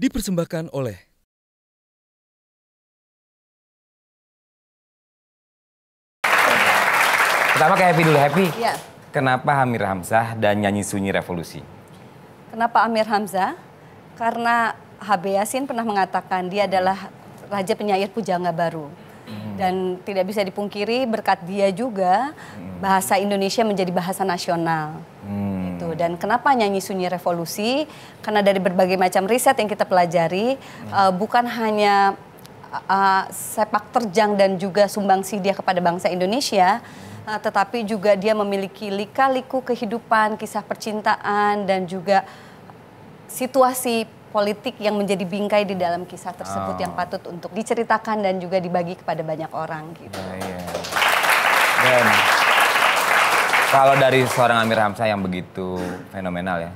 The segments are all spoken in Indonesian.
dipersembahkan oleh Pertama kayak Happy dulu, Happy. Ya. Kenapa Amir Hamzah dan nyanyi sunyi revolusi? Kenapa Amir Hamzah? Karena HB Yasin pernah mengatakan dia adalah raja penyair pujangga baru. Hmm. Dan tidak bisa dipungkiri berkat dia juga hmm. bahasa Indonesia menjadi bahasa nasional. Hmm hmm. Dan kenapa nyanyi sunyi revolusi? Karena dari berbagai macam riset yang kita pelajari, hmm. uh, bukan hanya uh, sepak terjang dan juga sumbangsi dia kepada bangsa Indonesia, uh, tetapi juga dia memiliki lika-liku kehidupan, kisah percintaan dan juga situasi politik yang menjadi bingkai di dalam kisah tersebut oh. yang ah. patut untuk diceritakan dan juga dibagi kepada banyak orang gitu. yeah. Iya. Dan kalau dari seorang Amir Hamzah yang begitu fenomenal ya.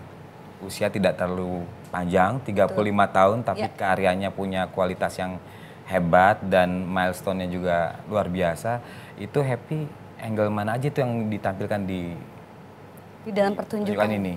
Usia tidak terlalu panjang, 35 Betul. tahun tapi ya. karyanya punya kualitas yang hebat dan milestone-nya juga luar biasa. Itu happy angle mana aja tuh yang ditampilkan di di dalam pertunjukan, pertunjukan ini?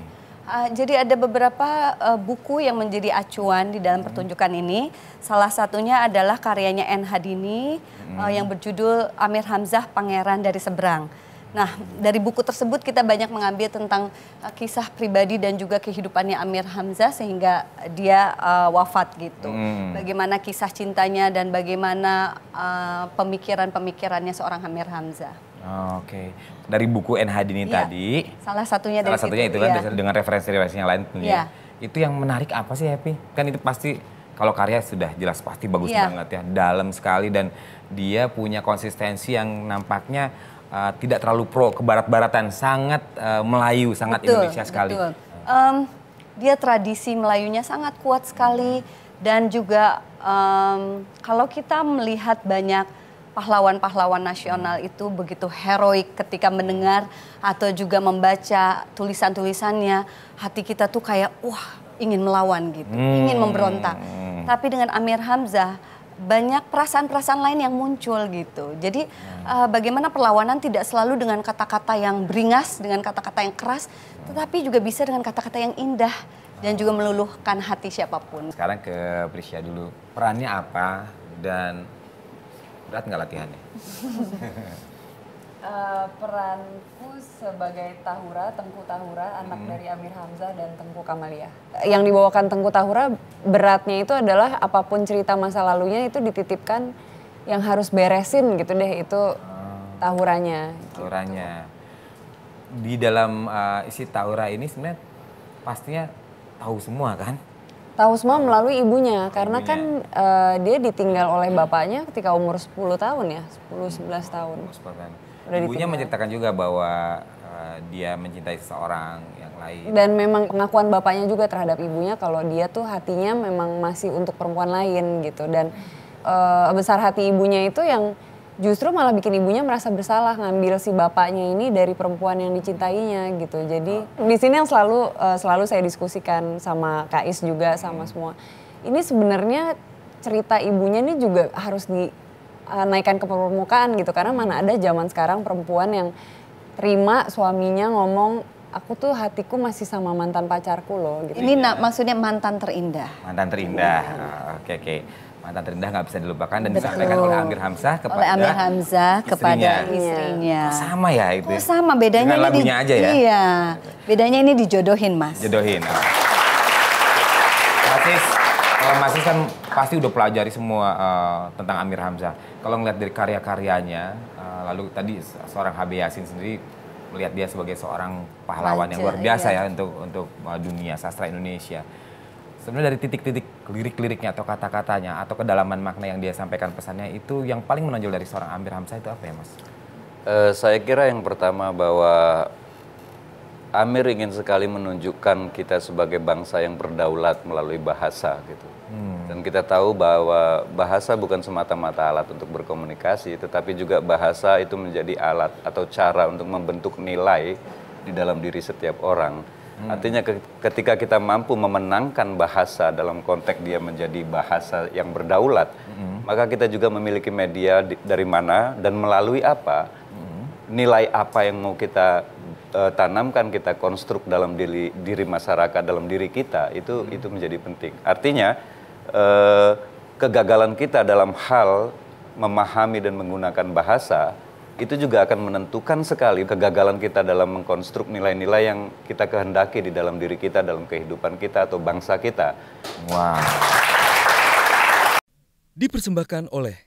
Uh, jadi ada beberapa uh, buku yang menjadi acuan di dalam hmm. pertunjukan hmm. ini. Salah satunya adalah karyanya N. Hadini eh, hmm. uh, yang berjudul Amir Hamzah Pangeran dari Seberang. Nah, dari buku tersebut kita banyak mengambil tentang uh, kisah pribadi dan juga kehidupannya Amir Hamzah sehingga dia uh, wafat gitu. Hmm. Bagaimana kisah cintanya dan bagaimana uh, pemikiran-pemikirannya seorang Amir Hamzah. Oh, Oke, okay. dari buku NHD ini ya, tadi. Salah satunya dari satunya itu, itu kan ya. dengan referensi-referensinya lain Ya. Ya. Itu yang menarik apa sih Happy? Kan itu pasti kalau karya sudah jelas pasti bagus ya. banget ya, dalam sekali dan dia punya konsistensi yang nampaknya uh, tidak terlalu pro ke barat-baratan, sangat uh, Melayu, sangat betul, Indonesia sekali. Betul. Um, dia tradisi Melayunya sangat kuat sekali dan juga um, kalau kita melihat banyak pahlawan-pahlawan nasional itu begitu heroik ketika mendengar atau juga membaca tulisan-tulisannya, hati kita tuh kayak wah ingin melawan gitu, hmm. ingin memberontak. Tapi dengan Amir Hamzah banyak perasaan-perasaan lain yang muncul gitu. Jadi hmm. uh, bagaimana perlawanan tidak selalu dengan kata-kata yang beringas, dengan kata-kata yang keras, tetapi juga bisa dengan kata-kata yang indah dan juga meluluhkan hati siapapun. Sekarang ke Prisya dulu. Perannya apa dan berat nggak latihannya? Eh, peranku sebagai Tahura, Tengku Tahura, anak hmm. dari Amir Hamzah dan Tengku Kamalia. Yang dibawakan Tengku Tahura beratnya itu adalah apapun cerita masa lalunya itu dititipkan yang harus beresin gitu deh itu hmm. Tahuranya. Tahuranya. Di dalam uh, isi Tahura ini sebenarnya pastinya tahu semua kan? tahu semua melalui ibunya karena kan, ibunya. kan uh, dia ditinggal oleh bapaknya ketika umur 10 tahun ya 10 11 tahun. 10 tahun udah ibunya ditinggal. menceritakan juga bahwa uh, dia mencintai seseorang yang lain dan memang pengakuan bapaknya juga terhadap ibunya kalau dia tuh hatinya memang masih untuk perempuan lain gitu dan uh, besar hati ibunya itu yang justru malah bikin ibunya merasa bersalah ngambil si bapaknya ini dari perempuan yang dicintainya gitu. Jadi di sini yang selalu uh, selalu saya diskusikan sama Kais juga sama hmm. semua. Ini sebenarnya cerita ibunya ini juga harus di uh, naikkan ke permukaan gitu karena mana ada zaman sekarang perempuan yang terima suaminya ngomong aku tuh hatiku masih sama mantan pacarku loh gitu. Ini nah, maksudnya mantan terindah. Mantan terindah. Ah, oke oke. Okay, okay. Mantan terindah nggak bisa dilupakan dan Betul. disampaikan oleh Amir Hamzah kepada oleh Amir Hamzah istrinya. kepada istrinya. Oh, sama ya itu. Oh, sama bedanya ini di, aja ya. Iya. Bedanya ini dijodohin, Mas. Jodohin. Oh. Ah. Kalau Mas kan pasti udah pelajari semua uh, tentang Amir Hamzah. Kalau ngeliat dari karya-karyanya, uh, lalu tadi seorang HB Yasin sendiri melihat dia sebagai seorang pahlawan yang luar biasa ya iya. ya untuk untuk eh, dunia sastra Indonesia. Sebenarnya dari titik-titik lirik-liriknya atau kata-katanya atau kedalaman makna yang dia sampaikan pesannya itu yang paling menonjol dari seorang Amir Hamzah itu apa ya, Mas? Uh, saya kira yang pertama bahwa Amir ingin sekali menunjukkan kita sebagai bangsa yang berdaulat melalui bahasa gitu. Hmm. Dan kita tahu bahwa bahasa bukan semata-mata alat untuk berkomunikasi, tetapi juga bahasa itu menjadi alat atau cara untuk membentuk nilai di dalam diri setiap orang. Hmm. Artinya ketika kita mampu memenangkan bahasa dalam konteks dia menjadi bahasa yang berdaulat, hmm. maka kita juga memiliki media dari mana dan melalui apa, hmm. nilai apa yang mau kita uh, tanamkan kita konstruk dalam diri diri masyarakat dalam diri kita itu hmm. itu menjadi penting artinya uh, kegagalan kita dalam hal memahami dan menggunakan bahasa itu juga akan menentukan sekali kegagalan kita dalam mengkonstruk nilai-nilai yang kita kehendaki di dalam diri kita, dalam kehidupan kita atau bangsa kita. Wow. Dipersembahkan oleh